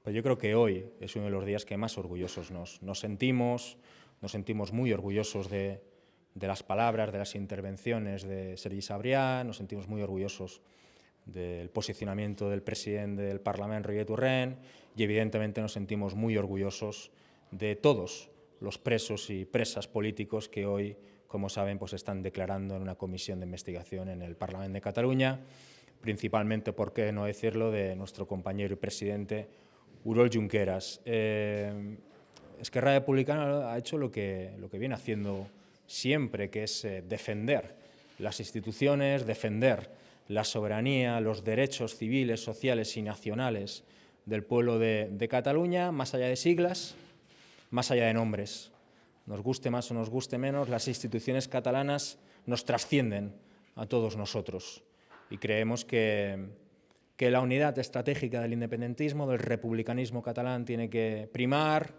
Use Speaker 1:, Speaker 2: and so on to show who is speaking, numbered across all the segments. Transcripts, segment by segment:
Speaker 1: Pero pues yo creo que hoy es uno de los días que más orgullosos nos, nos sentimos, nos sentimos muy orgullosos de, las palabras, de las intervenciones de Sergi Sabrià, nos sentimos muy orgullosos del posicionamiento del presidente del Parlamento, Roger Turren, y evidentemente nos sentimos muy orgullosos de todos los presos y presas políticos que hoy, como saben, pues están declarando en una comisión de investigación en el Parlamento de Cataluña, principalmente, por qué no decirlo, de nuestro compañero y presidente Urol Junqueras. Eh, Esquerra Republicana ha hecho lo que, lo que viene haciendo siempre, que es eh, defender las instituciones, defender la soberanía, los derechos civiles, sociales y nacionales del pueblo de, de Cataluña, más allá de siglas, más allá de nombres. Nos guste más o nos guste menos, las instituciones catalanas nos trascienden a todos nosotros y creemos que que la unidad estratégica del independentismo, del republicanismo catalán, tiene que primar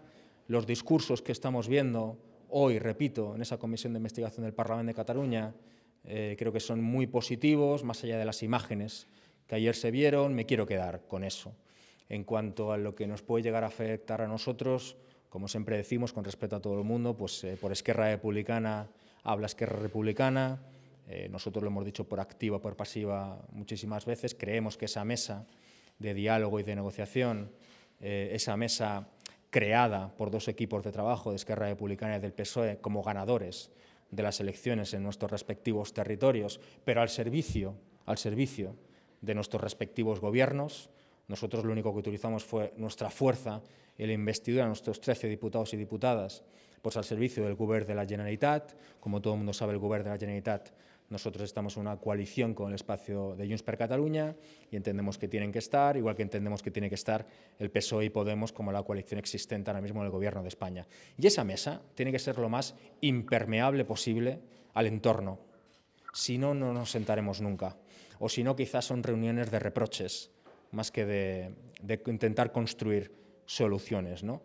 Speaker 1: los discursos que estamos viendo hoy, repito, en esa comisión de investigación del Parlamento de Cataluña. Eh, creo que son muy positivos, más allá de las imágenes que ayer se vieron, me quiero quedar con eso. En cuanto a lo que nos puede llegar a afectar a nosotros, como siempre decimos, con respeto a todo el mundo, pues eh, por Esquerra Republicana habla Esquerra Republicana, eh, nosotros lo hemos dicho por activa, por pasiva muchísimas veces. Creemos que esa mesa de diálogo y de negociación, eh, esa mesa creada por dos equipos de trabajo de Esquerra Republicana y del PSOE como ganadores de las elecciones en nuestros respectivos territorios, pero al servicio, al servicio de nuestros respectivos gobiernos. Nosotros lo único que utilizamos fue nuestra fuerza y la investidura de nuestros 13 diputados y diputadas, pues al servicio del Govern de la Generalitat. Como todo el mundo sabe, el Govern de la Generalitat nosotros estamos en una coalición con el espacio de Junts per Cataluña y entendemos que tienen que estar, igual que entendemos que tiene que estar el PSOE y Podemos como la coalición existente ahora mismo en el Gobierno de España. Y esa mesa tiene que ser lo más impermeable posible al entorno. Si no, no nos sentaremos nunca. O si no, quizás son reuniones de reproches, más que de, de intentar construir soluciones. ¿no?